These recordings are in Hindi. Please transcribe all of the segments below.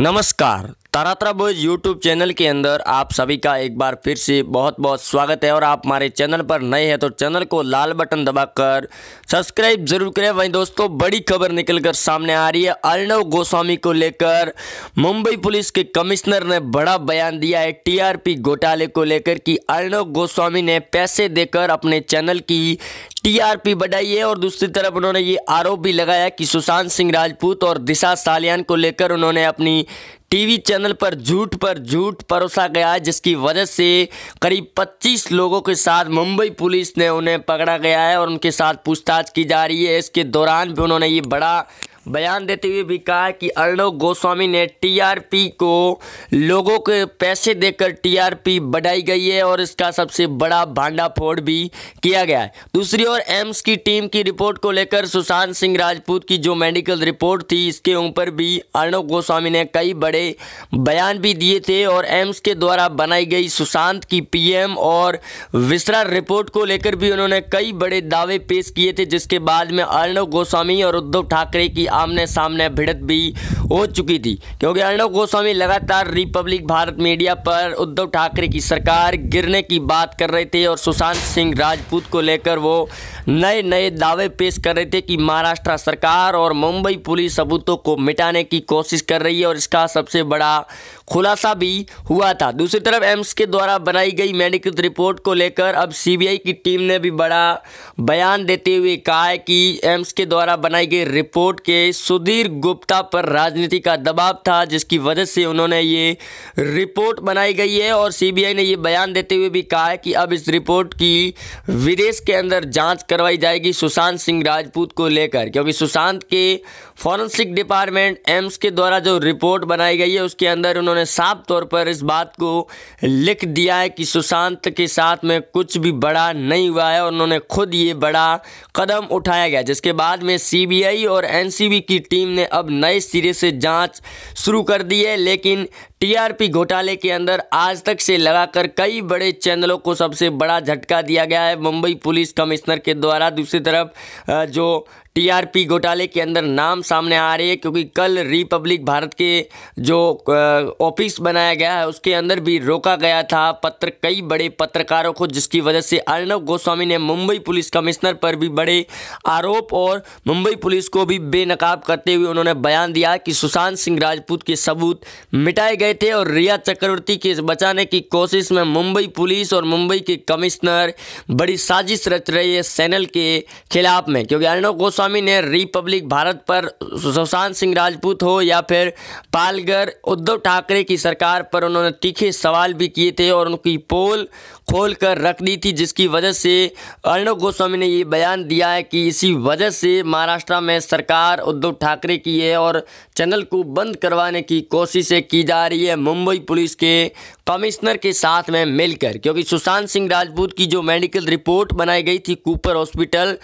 नमस्कार तारात्रा बॉयज यूट्यूब चैनल के अंदर आप सभी का एक बार फिर से बहुत बहुत स्वागत है और आप हमारे चैनल पर नए हैं तो चैनल को लाल बटन दबाकर सब्सक्राइब जरूर करें वहीं दोस्तों बड़ी खबर निकलकर सामने आ रही है अर्णव गोस्वामी को लेकर मुंबई पुलिस के कमिश्नर ने बड़ा बयान दिया है टी घोटाले को लेकर कि अर्णव गोस्वामी ने पैसे देकर अपने चैनल की टीआरपी बढ़ाई है और दूसरी तरफ उन्होंने ये आरोप भी लगाया कि सुशांत सिंह राजपूत और दिशा सालियान को लेकर उन्होंने अपनी टीवी चैनल पर झूठ पर झूठ परोसा गया जिसकी वजह से करीब 25 लोगों के साथ मुंबई पुलिस ने उन्हें पकड़ा गया है और उनके साथ पूछताछ की जा रही है इसके दौरान भी उन्होंने ये बड़ा बयान देते हुए भी कहा कि अर्णव गोस्वामी ने टीआरपी को लोगों के पैसे देकर टीआरपी बढ़ाई गई है और इसका सबसे बड़ा भांडाफोड़ भी किया गया है दूसरी ओर एम्स की टीम की रिपोर्ट को लेकर सुशांत सिंह राजपूत की जो मेडिकल रिपोर्ट थी इसके ऊपर भी अर्णव गोस्वामी ने कई बड़े बयान भी दिए थे और एम्स के द्वारा बनाई गई सुशांत की पीएम और विसरा रिपोर्ट को लेकर भी उन्होंने कई बड़े दावे पेश किए थे जिसके बाद में अर्णव गोस्वामी और उद्धव ठाकरे की आमने सामने भिड़त भी हो चुकी थी क्योंकि अर्णव गोस्वामी लगातार रिपब्लिक भारत मीडिया पर उद्धव ठाकरे की सरकार गिरने की बात कर रहे थे और सुशांत सिंह राजपूत को लेकर वो नए नए दावे पेश कर रहे थे कि महाराष्ट्र सरकार और मुंबई पुलिस सबूतों को मिटाने की कोशिश कर रही है और इसका सबसे बड़ा खुलासा भी हुआ था दूसरी तरफ एम्स के द्वारा बनाई गई मेडिकल रिपोर्ट को लेकर अब सीबीआई की टीम ने भी बड़ा बयान देते हुए कहा है कि एम्स के द्वारा बनाई गई रिपोर्ट के सुधीर गुप्ता पर राजनीति का दबाव था जिसकी वजह से उन्होंने ये रिपोर्ट बनाई गई है और सीबीआई ने ये बयान देते हुए भी कहा है कि अब इस रिपोर्ट की विदेश के अंदर जांच करवाई जाएगी सुशांत सिंह राजपूत को लेकर क्योंकि सुशांत के फॉरेंसिक डिपार्टमेंट एम्स के द्वारा जो रिपोर्ट बनाई गई है उसके अंदर उन्होंने साफ तौर पर इस बात को लिख दिया है कि सुशांत के साथ में कुछ भी बड़ा नहीं हुआ है और उन्होंने खुद ये बड़ा कदम उठाया गया जिसके बाद में सीबीआई और एनसीबी की टीम ने अब नए सिरे से जांच शुरू कर दी है लेकिन टीआरपी घोटाले के अंदर आज तक से लगाकर कई बड़े चैनलों को सबसे बड़ा झटका दिया गया है मुंबई पुलिस कमिश्नर के द्वारा दूसरी तरफ जो टीआरपी घोटाले के अंदर नाम सामने आ रही है क्योंकि कल रिपब्लिक भारत के जो ऑफिस बनाया गया है उसके अंदर भी रोका गया था पत्र कई बड़े पत्रकारों को जिसकी वजह से अर्णव गोस्वामी ने मुंबई पुलिस कमिश्नर पर भी बड़े आरोप और मुंबई पुलिस को भी बेनकाब करते हुए उन्होंने बयान दिया कि सुशांत सिंह राजपूत के सबूत मिटाए गए थे और रिया चक्रवर्ती के बचाने की कोशिश में मुंबई पुलिस और मुंबई के कमिश्नर बड़ी साजिश रच रही है सैनल के खिलाफ में क्योंकि अर्णव गोस्वामी स्वामी ने रिपब्लिक भारत पर सुशांत सिंह राजपूत हो या फिर पालगर उद्धव ठाकरे की सरकार पर उन्होंने तीखे सवाल भी किए थे और उनकी पोल खोल कर रख दी थी जिसकी वजह से अर्णव गोस्वामी ने ये बयान दिया है कि इसी वजह से महाराष्ट्र में सरकार उद्धव ठाकरे की है और चैनल को बंद करवाने की कोशिशें की जा रही है मुंबई पुलिस के कमिश्नर के साथ में मिलकर क्योंकि सुशांत सिंह राजपूत की जो मेडिकल रिपोर्ट बनाई गई थी कूपर हॉस्पिटल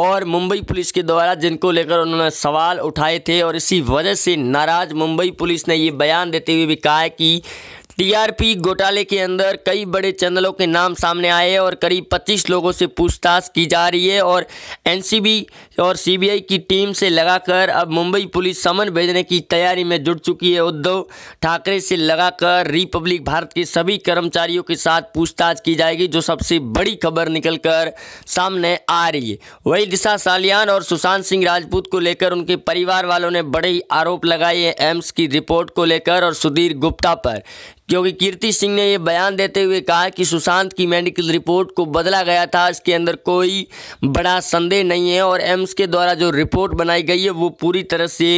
और मुंबई पुलिस के द्वारा जिनको लेकर उन्होंने सवाल उठाए थे और इसी वजह से नाराज मुंबई पुलिस ने ये बयान देते हुए भी कहा है कि टीआरपी घोटाले के अंदर कई बड़े चैनलों के नाम सामने आए हैं और करीब 25 लोगों से पूछताछ की जा रही है और एनसीबी और सीबीआई की टीम से लगाकर अब मुंबई पुलिस समन भेजने की तैयारी में जुट चुकी है उद्धव ठाकरे से लगाकर रिपब्लिक भारत के सभी कर्मचारियों के साथ पूछताछ की जाएगी जो सबसे बड़ी खबर निकल कर सामने आ रही है वही दिशा सालियान और सुशांत सिंह राजपूत को लेकर उनके परिवार वालों ने बड़े आरोप लगाए हैं एम्स की रिपोर्ट को लेकर और सुधीर गुप्ता पर क्योंकि कीर्ति सिंह ने यह बयान देते हुए कहा कि सुशांत की मेडिकल रिपोर्ट को बदला गया था इसके अंदर कोई बड़ा संदेह नहीं है और एम्स के द्वारा जो रिपोर्ट बनाई गई है वो पूरी तरह से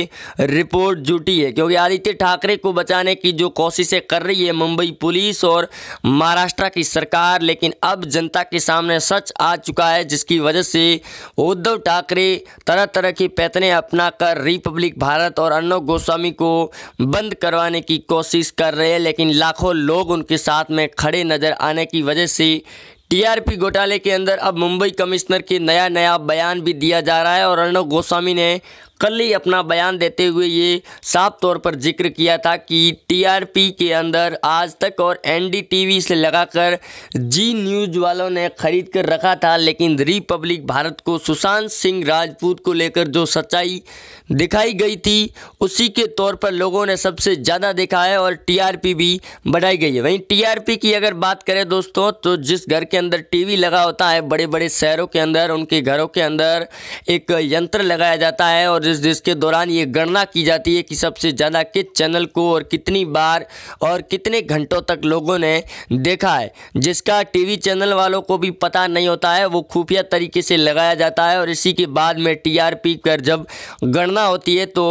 रिपोर्ट जुटी है क्योंकि आदित्य ठाकरे को बचाने की जो कोशिशें कर रही है मुंबई पुलिस और महाराष्ट्र की सरकार लेकिन अब जनता के सामने सच आ चुका है जिसकी वजह से उद्धव ठाकरे तरह तरह की पैतने कर रिपब्लिक भारत और अर्णव गोस्वामी को बंद करवाने की कोशिश कर रहे हैं लेकिन लाखों लोग उनके साथ में खड़े नजर आने की वजह से टीआरपी घोटाले के अंदर अब मुंबई कमिश्नर के नया नया बयान भी दिया जा रहा है और अर्णव गोस्वामी ने कल ही अपना बयान देते हुए ये साफ तौर पर जिक्र किया था कि टीआरपी के अंदर आज तक और एनडीटीवी से लगाकर जी न्यूज वालों ने खरीद कर रखा था लेकिन रिपब्लिक भारत को सुशांत सिंह राजपूत को लेकर जो सच्चाई दिखाई गई थी उसी के तौर पर लोगों ने सबसे ज़्यादा देखा है और टी भी बढ़ाई गई है वहीं टी की अगर बात करें दोस्तों तो जिस घर के अंदर टी लगा होता है बड़े बड़े शहरों के अंदर उनके घरों के अंदर एक यंत्र लगाया जाता है और प्रेस डेज के दौरान ये गणना की जाती है कि सबसे ज़्यादा किस चैनल को और कितनी बार और कितने घंटों तक लोगों ने देखा है जिसका टीवी चैनल वालों को भी पता नहीं होता है वो खुफिया तरीके से लगाया जाता है और इसी के बाद में टीआरपी कर जब गणना होती है तो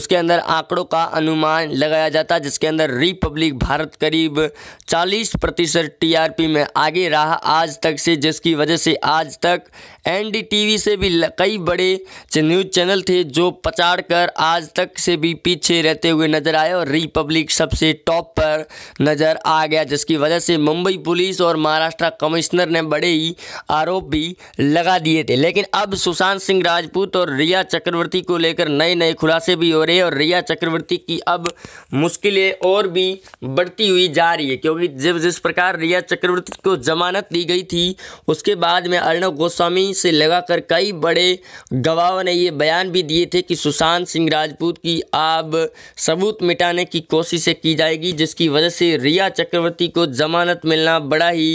उसके अंदर आंकड़ों का अनुमान लगाया जाता है जिसके अंदर रिपब्लिक भारत करीब चालीस प्रतिशत टीआरपी में आगे रहा आज तक से जिसकी वजह से आज तक एनडीटीवी से भी कई बड़े न्यूज़ चैनल थे जो जो पछाड़ कर आज तक से भी पीछे रहते हुए नजर आए और रिपब्लिक सबसे टॉप पर नज़र आ गया जिसकी वजह से मुंबई पुलिस और महाराष्ट्र कमिश्नर ने बड़े ही आरोप भी लगा दिए थे लेकिन अब सुशांत सिंह राजपूत और रिया चक्रवर्ती को लेकर नए नए खुलासे भी हो रहे हैं और रिया चक्रवर्ती की अब मुश्किलें और भी बढ़ती हुई जा रही है क्योंकि जब जिस प्रकार रिया चक्रवर्ती को जमानत दी गई थी उसके बाद में अर्णव गोस्वामी से लगाकर कई बड़े गवाहों ने ये बयान भी दिए थे कि सुशांत सिंह राजपूत की अब सबूत मिटाने की कोशिशें की जाएगी जिसकी वजह से रिया चक्रवर्ती को जमानत मिलना बड़ा ही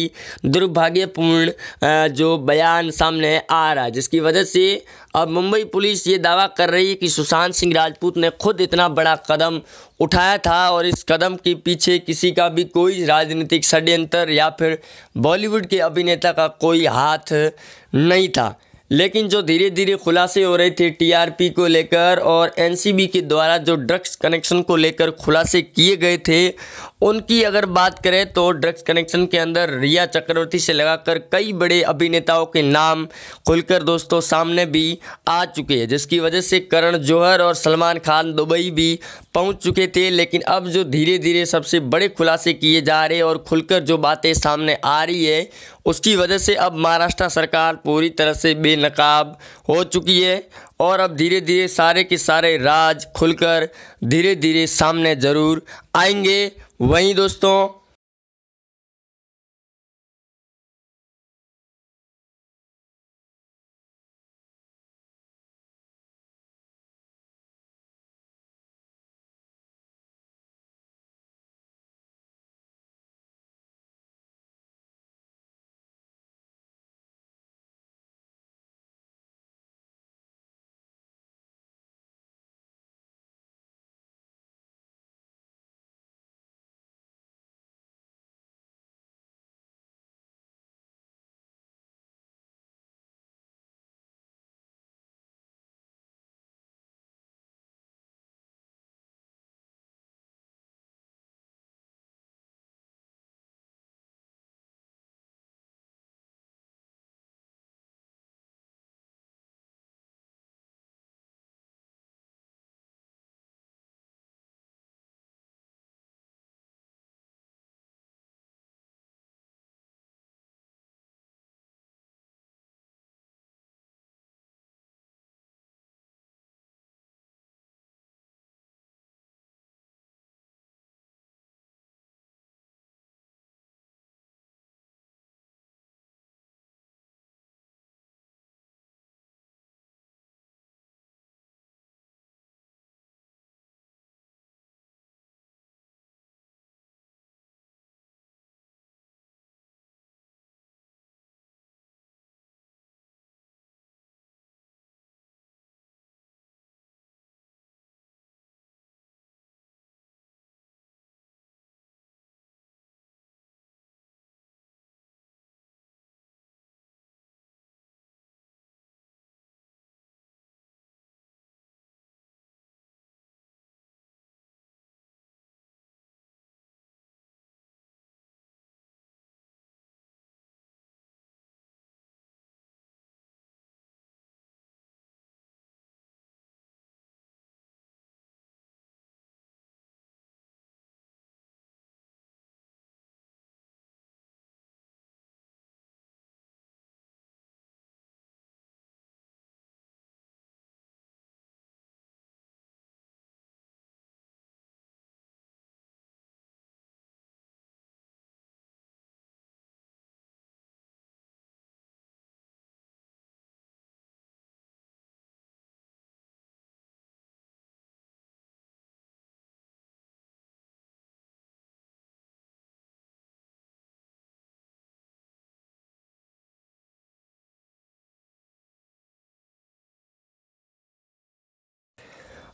दुर्भाग्यपूर्ण जो बयान सामने आ रहा है जिसकी वजह से अब मुंबई पुलिस ये दावा कर रही है कि सुशांत सिंह राजपूत ने खुद इतना बड़ा कदम उठाया था और इस कदम के पीछे किसी का भी कोई राजनीतिक षड्यंत्र या फिर बॉलीवुड के अभिनेता का कोई हाथ नहीं था लेकिन जो धीरे धीरे खुलासे हो रहे थे टीआरपी को लेकर और एनसीबी के द्वारा जो ड्रग्स कनेक्शन को लेकर खुलासे किए गए थे उनकी अगर बात करें तो ड्रग्स कनेक्शन के अंदर रिया चक्रवर्ती से लगाकर कई बड़े अभिनेताओं के नाम खुलकर दोस्तों सामने भी आ चुके हैं जिसकी वजह से करण जौहर और सलमान खान दुबई भी पहुंच चुके थे लेकिन अब जो धीरे धीरे सबसे बड़े खुलासे किए जा रहे और खुलकर जो बातें सामने आ रही है उसकी वजह से अब महाराष्ट्र सरकार पूरी तरह से बेनकाब हो चुकी है और अब धीरे धीरे सारे के सारे राज खुलकर धीरे धीरे सामने ज़रूर आएंगे वहीं दोस्तों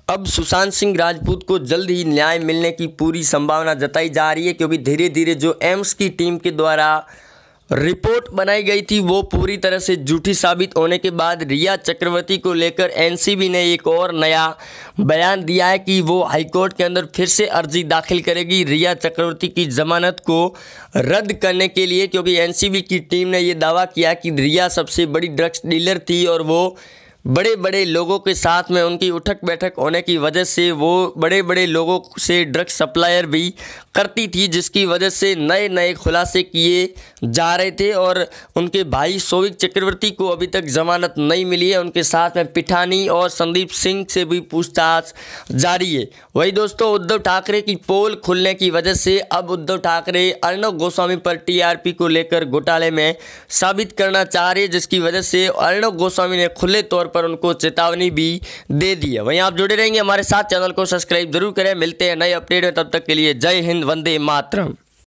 अब सुशांत सिंह राजपूत को जल्द ही न्याय मिलने की पूरी संभावना जताई जा रही है क्योंकि धीरे धीरे जो एम्स की टीम के द्वारा रिपोर्ट बनाई गई थी वो पूरी तरह से झूठी साबित होने के बाद रिया चक्रवर्ती को लेकर एनसीबी ने एक और नया बयान दिया है कि वो हाईकोर्ट के अंदर फिर से अर्जी दाखिल करेगी रिया चक्रवर्ती की जमानत को रद्द करने के लिए क्योंकि एनसीबी की टीम ने ये दावा किया कि रिया सबसे बड़ी ड्रग्स डीलर थी और वो बड़े बड़े लोगों के साथ में उनकी उठक बैठक होने की वजह से वो बड़े बड़े लोगों से ड्रग सप्लायर भी करती थी जिसकी वजह से नए नए खुलासे किए जा रहे थे और उनके भाई सोविक चक्रवर्ती को अभी तक जमानत नहीं मिली है उनके साथ में पिठानी और संदीप सिंह से भी पूछताछ जारी है वही दोस्तों उद्धव ठाकरे की पोल खुलने की वजह से अब उद्धव ठाकरे अर्णव गोस्वामी पर टीआरपी को लेकर घोटाले में साबित करना चाह रहे जिसकी वजह से अर्णव गोस्वामी ने खुले तौर पर उनको चेतावनी भी दे दी है वहीं आप जुड़े रहेंगे हमारे साथ चैनल को सब्सक्राइब जरूर करें मिलते हैं नए अपडेट में तब तक के लिए जय हिंद वंदे मातरम